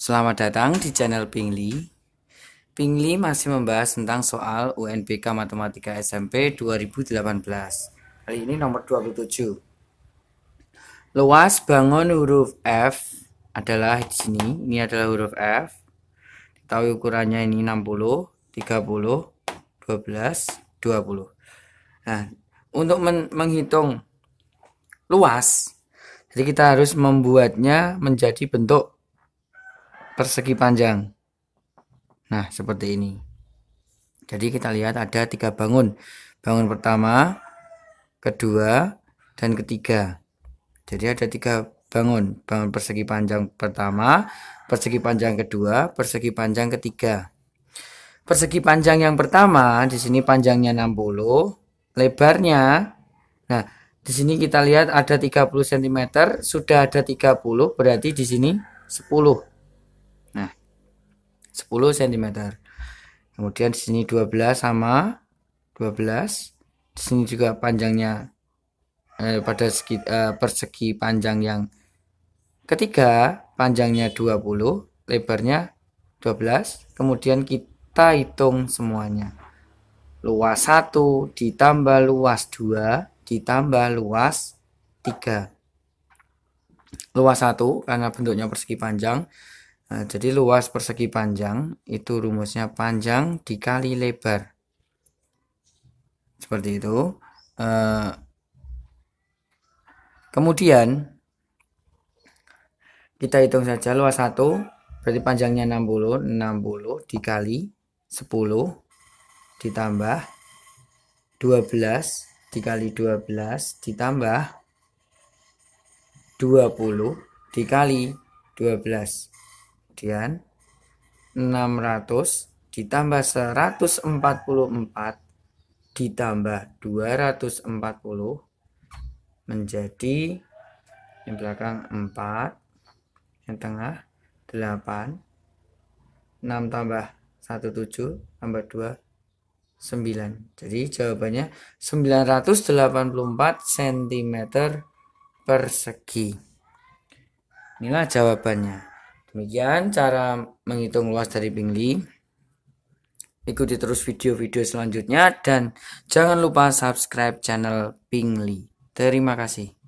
Selamat datang di channel Pingli. Pingli masih membahas tentang soal UNBK Matematika SMP 2018. Kali ini nomor 27. Luas bangun huruf F adalah di sini. Ini adalah huruf F. Tahu ukurannya ini 60, 30, 12, 20. Nah, untuk men menghitung luas, jadi kita harus membuatnya menjadi bentuk persegi panjang. Nah, seperti ini. Jadi kita lihat ada tiga bangun. Bangun pertama, kedua, dan ketiga. Jadi ada tiga bangun. Bangun persegi panjang pertama, persegi panjang kedua, persegi panjang ketiga. Persegi panjang yang pertama, di sini panjangnya 60, lebarnya. Nah, di sini kita lihat ada 30 cm, sudah ada 30, berarti di sini 10. 10 cm. Kemudian di sini 12 sama 12. Di sini juga panjangnya eh, pada segi eh, persegi panjang yang ketiga, panjangnya 20, lebarnya 12. Kemudian kita hitung semuanya. Luas 1 ditambah luas 2 ditambah luas 3. Luas 1 karena bentuknya persegi panjang Nah, jadi luas persegi panjang itu rumusnya panjang dikali lebar. Seperti itu. Uh, kemudian kita hitung saja luas 1 berarti panjangnya 60, 60 dikali 10 ditambah 12 dikali 12 ditambah 20 dikali 12 Kemudian 600 ditambah 144 ditambah 240 menjadi yang belakang 4 yang tengah 8 6 tambah 17 tambah 2 9 jadi jawabannya 984 cm persegi inilah jawabannya Demikian cara menghitung luas dari pingli. Ikuti terus video-video selanjutnya dan jangan lupa subscribe channel Pingli. Terima kasih.